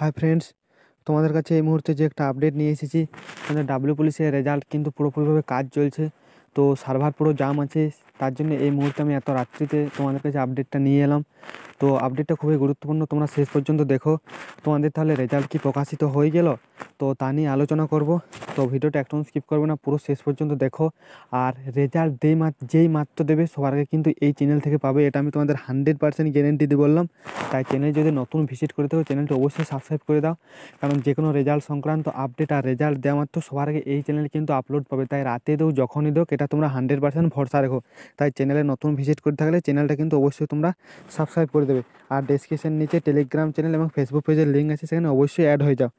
hi friends তোমাদের কাছে এই মুহূর্তে যে একটা আপডেট নিয়ে এসেছি মানে ডাব্লিউ পুলিশের রেজাল্ট কিন্তু পুরোপুরিভাবে কাজ চলছে তো সার্ভার পুরো জাম আছে তার জন্য এই মুহূর্তে আমি এত রাত্রিতে তোমাদের কাছে আপডেটটা নিয়ে এলাম তো আপডেটটা খুবই গুরুত্বপূর্ণ তোমরা শেষ পর্যন্ত দেখো তোমাদের তাহলে রেজাল্ট কি প্রকাশিত হয়ে গেল তো তা নিয়ে আলোচনা করব তো ভিডিওটা একদম স্কিপ করবে না পুরো শেষ পর্যন্ত দেখো আর রেজাল্ট মাত্র যেই মাত্র দেবে সবার আগে কিন্তু এই চ্যানেল থেকে পাবে এটা আমি তোমাদের হানড্রেড পার্সেন্ট গ্যারেন্টি দিয়ে বললাম তাই চ্যানেল যদি নতুন ভিজিট করে থাকো চ্যানেলটি অবশ্যই সাবস্ক্রাইব করে দাও কারণ যে কোনো রেজাল্ট সংক্রান্ত আপডেট আর রেজাল্ট দেওয়া মাত্র সবার আগে এই চ্যানেল কিন্তু আপলোড পাবে তাই রাতে দেও যখনই দেও এটা তোমরা হান্ড্রেড পার্সেন্ট ভরসা রেখো তাই চ্যানেলে নতুন ভিজিট করে থাকলে চ্যানেলটা কিন্তু অবশ্যই তোমরা সাবস্ক্রাইব করে দেবে আর ডিসক্রিপশন নিচে টেলিগ্রাম চ্যানেল এবং ফেসবুক পেজের লিঙ্ক আছে সেখানে অবশ্যই অ্যাড হয়ে যাও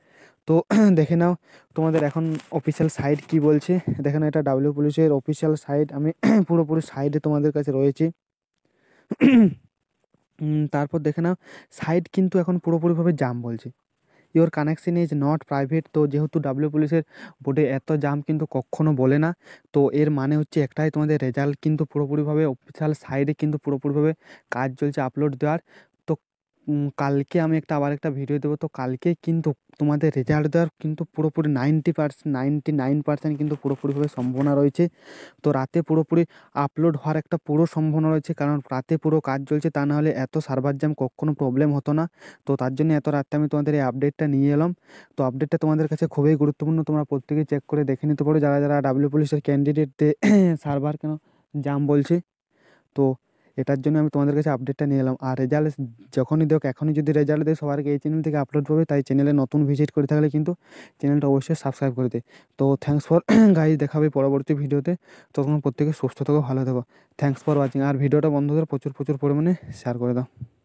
তো দেখে নাও তোমাদের এখন অফিসিয়াল সাইট কি বলছে দেখে নাও এটা ডাব্লিউ পুলিশের অফিসিয়াল সাইট আমি পুরোপুরি সাইডে তোমাদের কাছে রয়েছে তারপর দেখে নাও সাইট কিন্তু এখন পুরোপুরিভাবে জাম বলছে your connection is not private তো যেহেতু ডাব্লিউ পুলিশের বোর্ডে এত জাম কিন্তু কখনও বলে না তো এর মানে হচ্ছে একটাই তোমাদের রেজাল্ট কিন্তু পুরোপুরিভাবে অফিসিয়াল সাইডে কিন্তু পুরোপুরিভাবে কাজ চলছে আপলোড দেওয়ার কালকে আমি একটা আবার একটা ভিডিও দেবো তো কালকে কিন্তু তোমাদের রেজাল্ট দেওয়ার কিন্তু পুরোপুরি ninety percent ninety nine percent কিন্তু পুরোপুরিভাবে সম্ভাবনা রয়েছে তো রাতে পুরোপুরি আপলোড হওয়ার একটা পুরো সম্ভাবনা রয়েছে কারণ রাতে পুরো কাজ চলছে তা নাহলে এত সার্ভার জ্যাম কখনো প্রবলেম হতো না তো তার জন্য এত রাতে আমি তোমাদের এই আপডেটটা নিয়ে এলাম তো আপডেটটা তোমাদের কাছে খুবই গুরুত্বপূর্ণ তোমরা প্রত্যেকেই চেক করে দেখে নিতে পারো যারা যারা ডাব্লিউ পুলিশের ক্যান্ডিডেটদের সার্ভার কেন জ্যাম বলছে তো এটার জন্য আমি তোমাদের কাছে আপডেটটা নিয়ে এলাম আর রেজাল্ট যখনই দেখ এখনই যদি রেজাল্ট দেয় সবার এই চ্যানেল থেকে আপলোড পাবে তাই চ্যানেলে নতুন ভিজিট করে থাকলে কিন্তু চ্যানেলটা অবশ্যই সাবস্ক্রাইব করে দে তো থ্যাংকস ফর গাইজ দেখাবে পরবর্তী ভিডিওতে ততক্ষণ প্রত্যেকে সুস্থ থাকো ভালো থাকো থ্যাংকস ফর ওয়াচিং আর ভিডিওটা বন্ধুদের প্রচুর প্রচুর পরিমাণে শেয়ার করে দাও